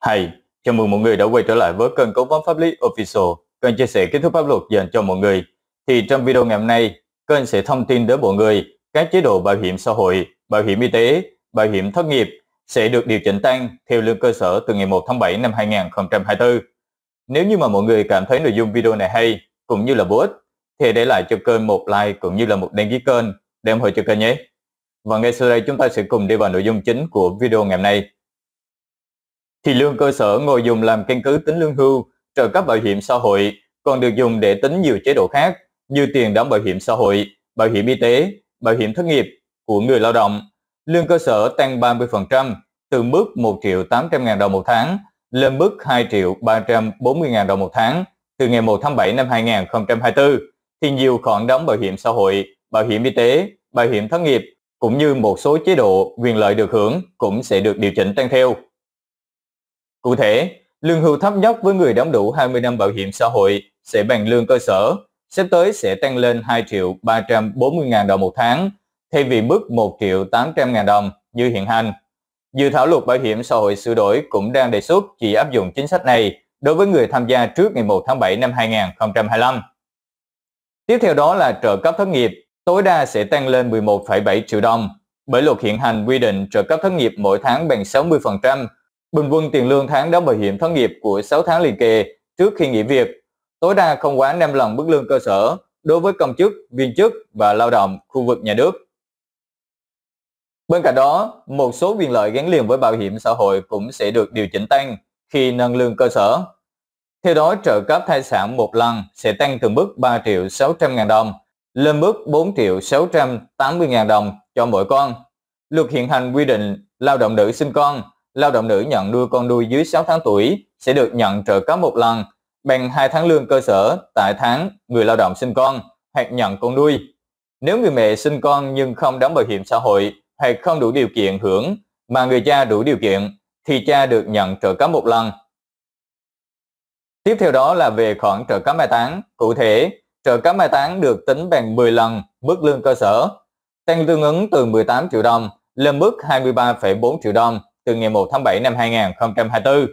Hay, chào mừng mọi người đã quay trở lại với kênh Cố vấn pháp lý Official, kênh chia sẻ kiến thức pháp luật dành cho mọi người. Thì trong video ngày hôm nay, kênh sẽ thông tin đến mọi người các chế độ bảo hiểm xã hội, bảo hiểm y tế, bảo hiểm thất nghiệp sẽ được điều chỉnh tăng theo lương cơ sở từ ngày 1 tháng 7 năm 2024. Nếu như mà mọi người cảm thấy nội dung video này hay cũng như là bổ ích, thì để lại cho kênh một like cũng như là một đăng ký kênh để ủng hộ cho kênh nhé. Và ngay sau đây chúng ta sẽ cùng đi vào nội dung chính của video ngày hôm nay thì lương cơ sở ngồi dùng làm căn cứ tính lương hưu, trợ cấp bảo hiểm xã hội, còn được dùng để tính nhiều chế độ khác như tiền đóng bảo hiểm xã hội, bảo hiểm y tế, bảo hiểm thất nghiệp của người lao động. Lương cơ sở tăng 30% từ mức 1 triệu 800 ngàn đồng một tháng lên mức 2 triệu 340 ngàn đồng một tháng từ ngày 1 tháng 7 năm 2024 thì nhiều khoản đóng bảo hiểm xã hội, bảo hiểm y tế, bảo hiểm thất nghiệp cũng như một số chế độ quyền lợi được hưởng cũng sẽ được điều chỉnh tăng theo. Cụ thể, lương hưu thấp nhất với người đóng đủ 20 năm bảo hiểm xã hội sẽ bằng lương cơ sở, sắp tới sẽ tăng lên 2 triệu 340 ngàn đồng một tháng, thay vì mức 1 triệu 800 ngàn đồng như hiện hành. Dự thảo luật bảo hiểm xã hội sửa đổi cũng đang đề xuất chỉ áp dụng chính sách này đối với người tham gia trước ngày 1 tháng 7 năm 2025. Tiếp theo đó là trợ cấp thất nghiệp, tối đa sẽ tăng lên 11,7 triệu đồng. Bởi luật hiện hành quy định trợ cấp thất nghiệp mỗi tháng bằng 60% Bình quân tiền lương tháng đóng bảo hiểm thất nghiệp của 6 tháng liền kề trước khi nghỉ việc tối đa không quá 5 lần mức lương cơ sở đối với công chức, viên chức và lao động khu vực nhà nước. Bên cạnh đó, một số quyền lợi gắn liền với bảo hiểm xã hội cũng sẽ được điều chỉnh tăng khi nâng lương cơ sở. Theo đó, trợ cấp thai sản một lần sẽ tăng từ mức 3 triệu 600 ngàn đồng lên mức 4 triệu 680 ngàn đồng cho mỗi con. Luật hiện hành quy định lao động nữ sinh con lao động nữ nhận nuôi con nuôi dưới 6 tháng tuổi sẽ được nhận trợ cấp một lần bằng 2 tháng lương cơ sở tại tháng người lao động sinh con hoặc nhận con nuôi. Nếu người mẹ sinh con nhưng không đóng bảo hiểm xã hội hoặc không đủ điều kiện hưởng mà người cha đủ điều kiện thì cha được nhận trợ cấp một lần. Tiếp theo đó là về khoản trợ cấp mai táng. Cụ thể, trợ cấp mai táng được tính bằng 10 lần mức lương cơ sở, tăng tương ứng từ 18 triệu đồng lên mức 23,4 triệu đồng từ ngày 1 tháng 7 năm 2024.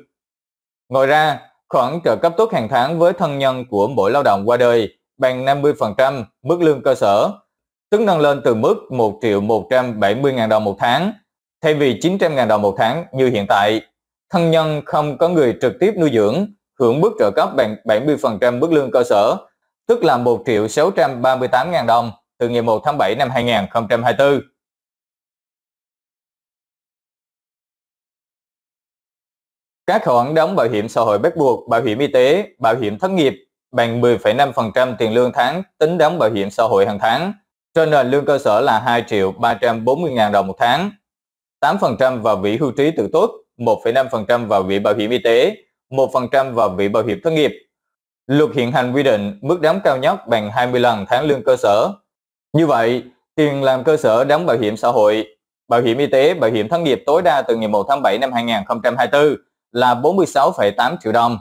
Ngoài ra, khoản trợ cấp tốt hàng tháng với thân nhân của mỗi lao động qua đời bằng 50% mức lương cơ sở, tức nâng lên từ mức 1 triệu 170 ngàn đồng một tháng, thay vì 900 ngàn đồng một tháng như hiện tại. Thân nhân không có người trực tiếp nuôi dưỡng, hưởng mức trợ cấp bằng 70% mức lương cơ sở, tức là 1 triệu 638 ngàn đồng từ ngày 1 tháng 7 năm 2024. Các khoản đóng bảo hiểm xã hội bắt buộc, bảo hiểm y tế, bảo hiểm thất nghiệp bằng 10,5% tiền lương tháng tính đóng bảo hiểm xã hội hàng tháng, cho nền lương cơ sở là 2 triệu 340 ngàn đồng một tháng. 8% vào vị hưu trí tự tốt, 1,5% vào vị bảo hiểm y tế, 1% vào vị bảo hiểm thất nghiệp. Luật hiện hành quy định mức đóng cao nhất bằng 20 lần tháng lương cơ sở. Như vậy, tiền làm cơ sở đóng bảo hiểm xã hội, bảo hiểm y tế, bảo hiểm thất nghiệp tối đa từ ngày 1 tháng 7 năm 2024 là 46,8 triệu đồng.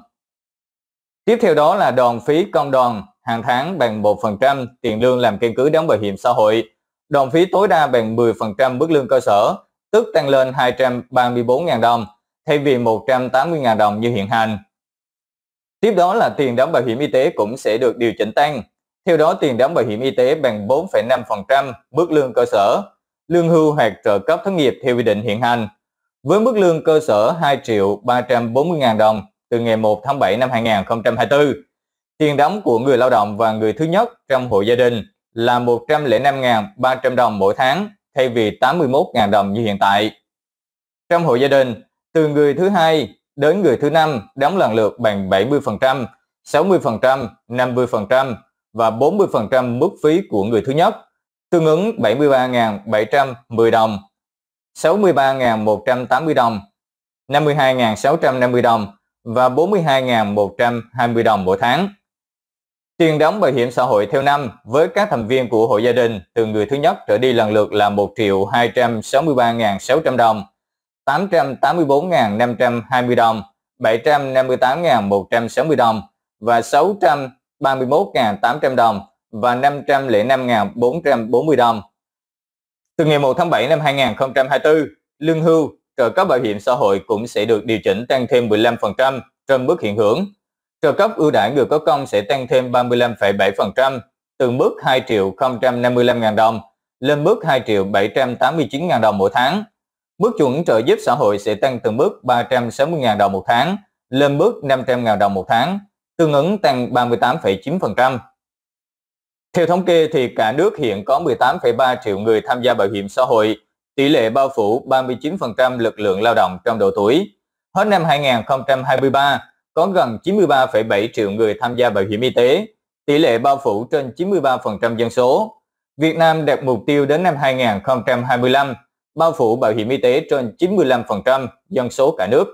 Tiếp theo đó là đòn phí công đoàn hàng tháng bằng 1% tiền lương làm căn cứ đóng bảo hiểm xã hội, đòn phí tối đa bằng 10% mức lương cơ sở, tức tăng lên 234.000 đồng thay vì 180.000 đồng như hiện hành. Tiếp đó là tiền đóng bảo hiểm y tế cũng sẽ được điều chỉnh tăng. Theo đó, tiền đóng bảo hiểm y tế bằng 4,5% mức lương cơ sở, lương hưu hoặc trợ cấp thất nghiệp theo quy định hiện hành với mức lương cơ sở 2 triệu 340 ngàn đồng từ ngày 1 tháng 7 năm 2024. Tiền đóng của người lao động và người thứ nhất trong hộ gia đình là 105.300 đồng mỗi tháng thay vì 81.000 đồng như hiện tại. Trong hộ gia đình, từ người thứ hai đến người thứ năm đóng lần lượt bằng 70%, 60%, 50% và 40% mức phí của người thứ nhất, tương ứng 73.710 đồng 63.180 đồng, 52.650 đồng và 42.120 đồng mỗi tháng. Tiền đóng bảo hiểm xã hội theo năm với các thành viên của hộ gia đình từ người thứ nhất trở đi lần lượt là 1 triệu 263.600 đồng, 884.520 đồng, 758.160 đồng và 631.800 đồng và 505.440 đồng. Từ ngày 1 tháng 7 năm 2024, lương hưu, trợ cấp bảo hiểm xã hội cũng sẽ được điều chỉnh tăng thêm 15% trong mức hiện hưởng. Trợ cấp ưu đãi người có công sẽ tăng thêm 35,7% từ mức 2 triệu 055 000 đồng lên mức 2 triệu 789 000 đồng mỗi tháng. Mức chuẩn trợ giúp xã hội sẽ tăng từ mức 360 000 đồng một tháng lên mức 500 000 đồng một tháng, tương ứng tăng 38,9%. Theo thống kê thì cả nước hiện có 18,3 triệu người tham gia bảo hiểm xã hội, tỷ lệ bao phủ 39% lực lượng lao động trong độ tuổi. Hết năm 2023, có gần 93,7 triệu người tham gia bảo hiểm y tế, tỷ lệ bao phủ trên 93% dân số. Việt Nam đặt mục tiêu đến năm 2025, bao phủ bảo hiểm y tế trên 95% dân số cả nước.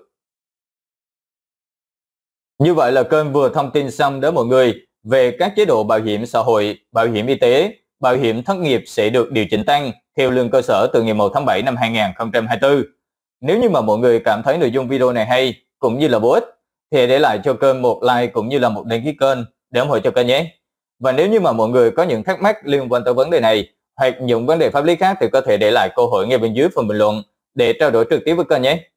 Như vậy là kênh vừa thông tin xong đến mọi người về các chế độ bảo hiểm xã hội, bảo hiểm y tế, bảo hiểm thất nghiệp sẽ được điều chỉnh tăng theo lương cơ sở từ ngày 1 tháng 7 năm 2024. Nếu như mà mọi người cảm thấy nội dung video này hay cũng như là bổ ích thì để lại cho kênh một like cũng như là một đăng ký kênh để ủng hộ cho kênh nhé. Và nếu như mà mọi người có những thắc mắc liên quan tới vấn đề này hoặc những vấn đề pháp lý khác thì có thể để lại câu hỏi ngay bên dưới phần bình luận để trao đổi trực tiếp với kênh nhé.